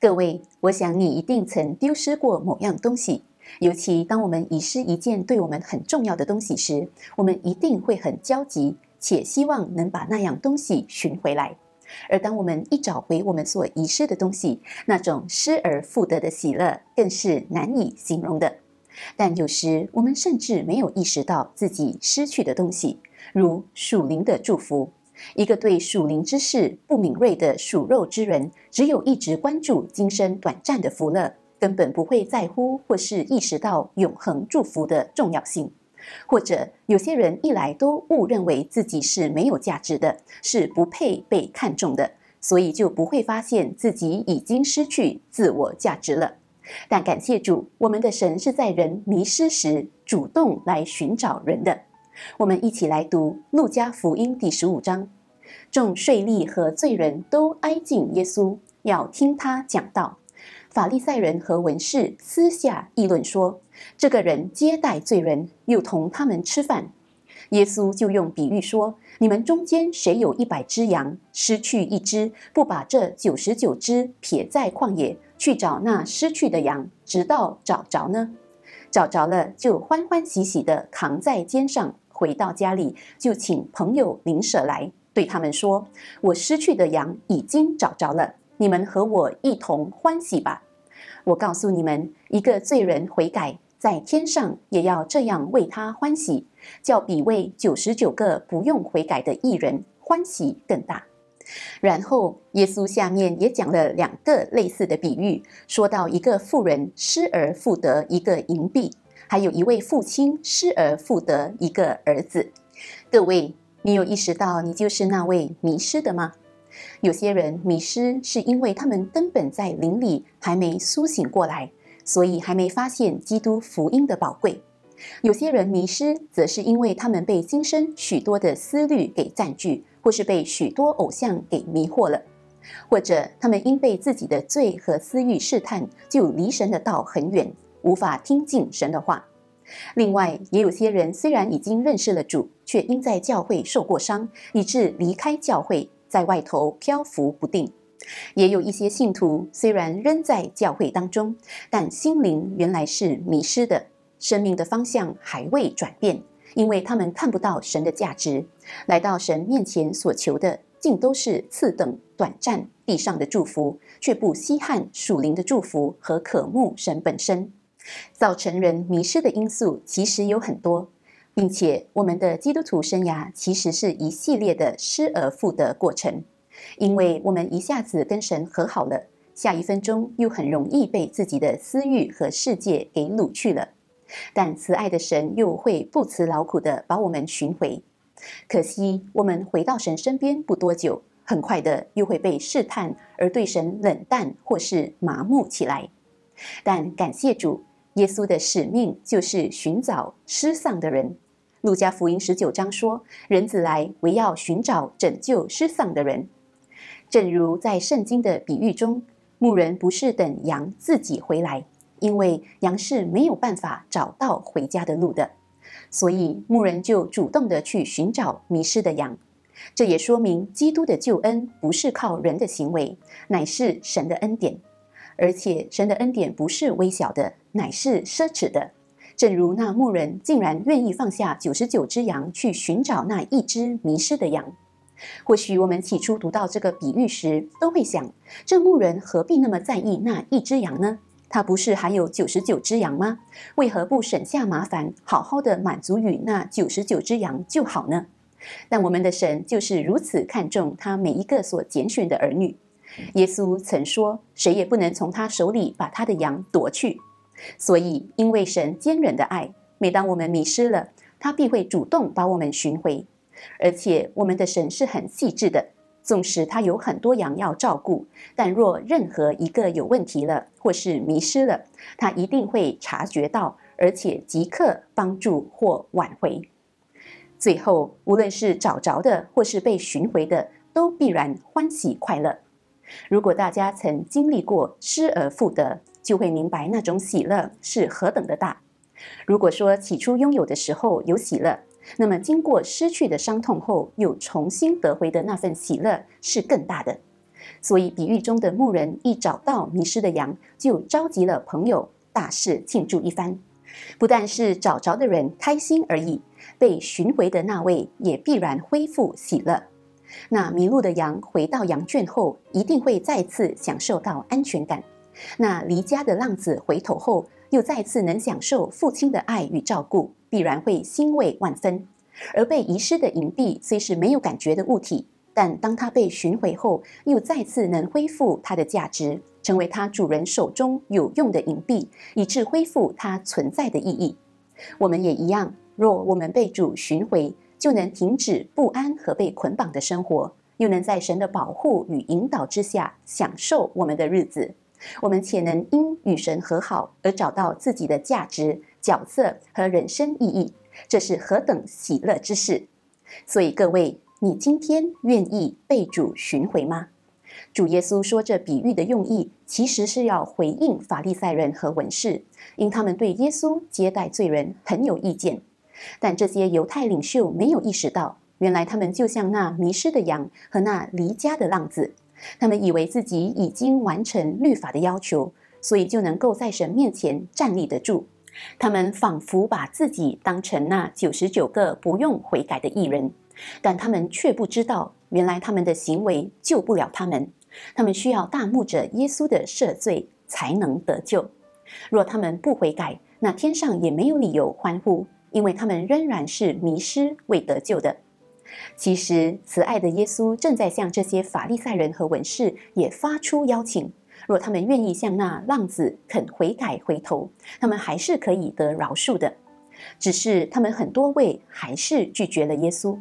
各位，我想你一定曾丢失过某样东西，尤其当我们遗失一件对我们很重要的东西时，我们一定会很焦急，且希望能把那样东西寻回来。而当我们一找回我们所遗失的东西，那种失而复得的喜乐更是难以形容的。但有时我们甚至没有意识到自己失去的东西，如属灵的祝福。一个对属灵之事不敏锐的属肉之人，只有一直关注今生短暂的福乐，根本不会在乎或是意识到永恒祝福的重要性。或者有些人一来都误认为自己是没有价值的，是不配被看重的，所以就不会发现自己已经失去自我价值了。但感谢主，我们的神是在人迷失时主动来寻找人的。我们一起来读《路加福音》第十五章。众税吏和罪人都挨近耶稣，要听他讲道。法利赛人和文士私下议论说：“这个人接待罪人，又同他们吃饭。”耶稣就用比喻说：“你们中间谁有一百只羊，失去一只，不把这九十九只撇在旷野，去找那失去的羊，直到找着呢？找着了，就欢欢喜喜地扛在肩上。”回到家里，就请朋友邻舍来，对他们说：“我失去的羊已经找着了，你们和我一同欢喜吧。”我告诉你们，一个罪人悔改，在天上也要这样为他欢喜，叫比为九十九个不用悔改的艺人欢喜更大。然后耶稣下面也讲了两个类似的比喻，说到一个富人失而复得一个银币。还有一位父亲失而复得一个儿子，各位，你有意识到你就是那位迷失的吗？有些人迷失是因为他们根本在林里还没苏醒过来，所以还没发现基督福音的宝贵。有些人迷失，则是因为他们被今生许多的思虑给占据，或是被许多偶像给迷惑了，或者他们因被自己的罪和私欲试探，就离神的道很远。无法听进神的话。另外，也有些人虽然已经认识了主，却因在教会受过伤，以致离开教会，在外头漂浮不定。也有一些信徒虽然仍在教会当中，但心灵原来是迷失的，生命的方向还未转变，因为他们看不到神的价值，来到神面前所求的竟都是次等、短暂、地上的祝福，却不稀罕属灵的祝福和渴慕神本身。造成人迷失的因素其实有很多，并且我们的基督徒生涯其实是一系列的失而复得过程，因为我们一下子跟神和好了，下一分钟又很容易被自己的私欲和世界给掳去了。但慈爱的神又会不辞劳苦的把我们寻回。可惜我们回到神身边不多久，很快的又会被试探，而对神冷淡或是麻木起来。但感谢主。耶稣的使命就是寻找失丧的人。路加福音十九章说：“人子来，为要寻找拯救失丧的人。”正如在圣经的比喻中，牧人不是等羊自己回来，因为羊是没有办法找到回家的路的，所以牧人就主动的去寻找迷失的羊。这也说明基督的救恩不是靠人的行为，乃是神的恩典。而且神的恩典不是微小的，乃是奢侈的。正如那牧人竟然愿意放下九十九只羊去寻找那一只迷失的羊。或许我们起初读到这个比喻时，都会想：这牧人何必那么在意那一只羊呢？他不是还有九十九只羊吗？为何不省下麻烦，好好的满足于那九十九只羊就好呢？但我们的神就是如此看重他每一个所拣选的儿女。耶稣曾说：“谁也不能从他手里把他的羊夺去。”所以，因为神坚忍的爱，每当我们迷失了，他必会主动把我们寻回。而且，我们的神是很细致的，纵使他有很多羊要照顾，但若任何一个有问题了或是迷失了，他一定会察觉到，而且即刻帮助或挽回。最后，无论是找着的或是被寻回的，都必然欢喜快乐。如果大家曾经历过失而复得，就会明白那种喜乐是何等的大。如果说起初拥有的时候有喜乐，那么经过失去的伤痛后，又重新得回的那份喜乐是更大的。所以，比喻中的牧人一找到迷失的羊，就召集了朋友，大肆庆祝一番。不但是找着的人开心而已，被寻回的那位也必然恢复喜乐。那迷路的羊回到羊圈后，一定会再次享受到安全感。那离家的浪子回头后，又再次能享受父亲的爱与照顾，必然会欣慰万分。而被遗失的银币虽是没有感觉的物体，但当它被寻回后，又再次能恢复它的价值，成为它主人手中有用的银币，以致恢复它存在的意义。我们也一样，若我们被主寻回。就能停止不安和被捆绑的生活，又能在神的保护与引导之下享受我们的日子。我们且能因与神和好而找到自己的价值、角色和人生意义，这是何等喜乐之事！所以，各位，你今天愿意被主寻回吗？主耶稣说这比喻的用意，其实是要回应法利赛人和文士，因他们对耶稣接待罪人很有意见。但这些犹太领袖没有意识到，原来他们就像那迷失的羊和那离家的浪子。他们以为自己已经完成律法的要求，所以就能够在神面前站立得住。他们仿佛把自己当成那九十九个不用悔改的艺人，但他们却不知道，原来他们的行为救不了他们。他们需要大牧者耶稣的赦罪才能得救。若他们不悔改，那天上也没有理由欢呼。因为他们仍然是迷失、未得救的。其实，慈爱的耶稣正在向这些法利赛人和文士也发出邀请：若他们愿意向那浪子肯悔改回头，他们还是可以得饶恕的。只是他们很多位还是拒绝了耶稣。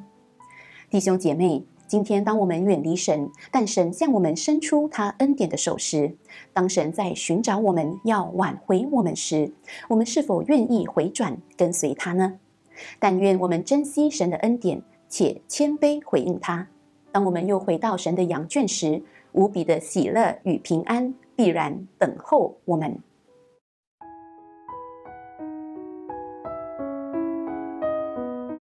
弟兄姐妹。今天，当我们远离神，但神向我们伸出他恩典的手时，当神在寻找我们要挽回我们时，我们是否愿意回转跟随他呢？但愿我们珍惜神的恩典，且谦卑回应他。当我们又回到神的羊圈时，无比的喜乐与平安必然等候我们。